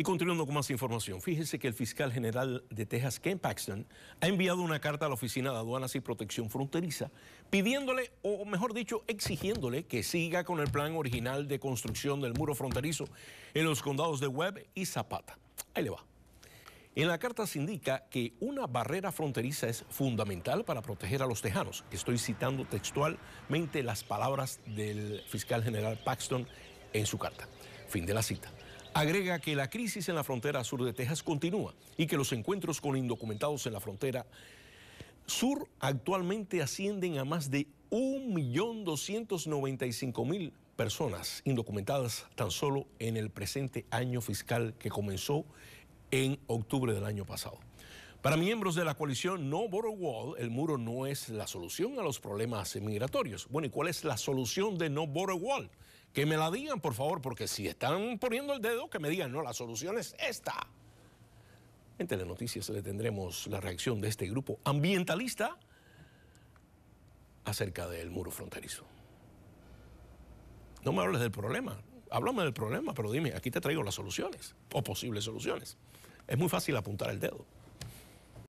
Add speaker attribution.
Speaker 1: Y continuando con más información, fíjese que el fiscal general de Texas, Ken Paxton, ha enviado una carta a la Oficina de Aduanas y Protección Fronteriza pidiéndole, o mejor dicho, exigiéndole que siga con el plan original de construcción del muro fronterizo en los condados de Webb y Zapata. Ahí le va. En la carta se indica que una barrera fronteriza es fundamental para proteger a los tejanos. Estoy citando textualmente las palabras del fiscal general Paxton en su carta. Fin de la cita. Agrega que la crisis en la frontera sur de Texas continúa y que los encuentros con indocumentados en la frontera sur actualmente ascienden a más de 1.295.000 personas indocumentadas tan solo en el presente año fiscal que comenzó en octubre del año pasado. Para miembros de la coalición No Border Wall, el muro no es la solución a los problemas migratorios. Bueno, ¿y cuál es la solución de No Border Wall? Que me la digan, por favor, porque si están poniendo el dedo, que me digan, no, la solución es esta. En Telenoticias le tendremos la reacción de este grupo ambientalista acerca del muro fronterizo. No me hables del problema, háblame del problema, pero dime, aquí te traigo las soluciones o posibles soluciones. Es muy fácil apuntar el dedo.